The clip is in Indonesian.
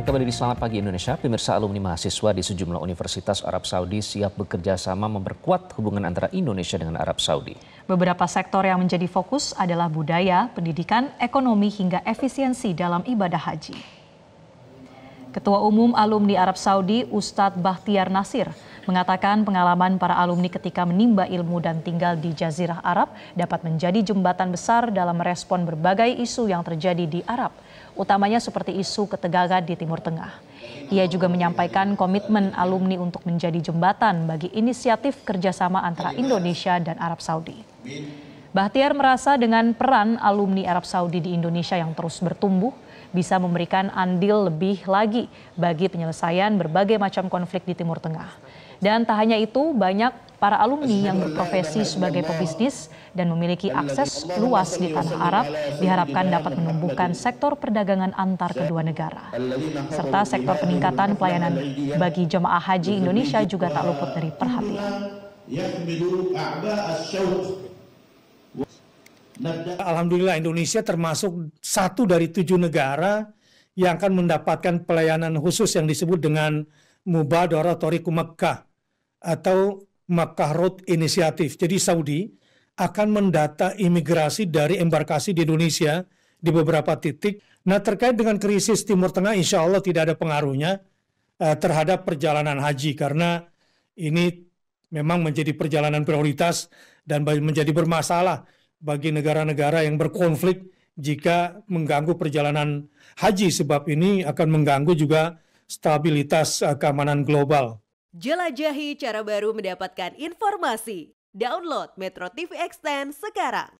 Anda kembali di Selamat Pagi Indonesia. Pemirsa alumni mahasiswa di sejumlah universitas Arab Saudi siap bekerja sama memperkuat hubungan antara Indonesia dengan Arab Saudi. Beberapa sektor yang menjadi fokus adalah budaya, pendidikan, ekonomi, hingga efisiensi dalam ibadah haji. Ketua Umum Alumni Arab Saudi Ustadz Bahtiar Nasir mengatakan pengalaman para alumni ketika menimba ilmu dan tinggal di Jazirah Arab dapat menjadi jembatan besar dalam merespon berbagai isu yang terjadi di Arab, utamanya seperti isu ketegangan di Timur Tengah. Ia juga menyampaikan komitmen alumni untuk menjadi jembatan bagi inisiatif kerjasama antara Indonesia dan Arab Saudi. Bahtiar merasa dengan peran alumni Arab Saudi di Indonesia yang terus bertumbuh bisa memberikan andil lebih lagi bagi penyelesaian berbagai macam konflik di Timur Tengah. Dan tak hanya itu, banyak para alumni yang berprofesi sebagai pebisnis dan memiliki akses luas di tanah Arab diharapkan dapat menumbuhkan sektor perdagangan antar kedua negara. Serta sektor peningkatan pelayanan bagi jemaah haji Indonesia juga tak luput dari perhatian. Nah, Alhamdulillah Indonesia termasuk satu dari tujuh negara yang akan mendapatkan pelayanan khusus yang disebut dengan Mubadara Toriku Mekah atau Mekah Road Initiative. Jadi Saudi akan mendata imigrasi dari embarkasi di Indonesia di beberapa titik. Nah terkait dengan krisis Timur Tengah insya Allah tidak ada pengaruhnya eh, terhadap perjalanan haji karena ini memang menjadi perjalanan prioritas dan menjadi bermasalah bagi negara-negara yang berkonflik jika mengganggu perjalanan haji sebab ini akan mengganggu juga stabilitas eh, keamanan global. Jelajahi cara baru mendapatkan informasi. Download Metro TV Extend sekarang.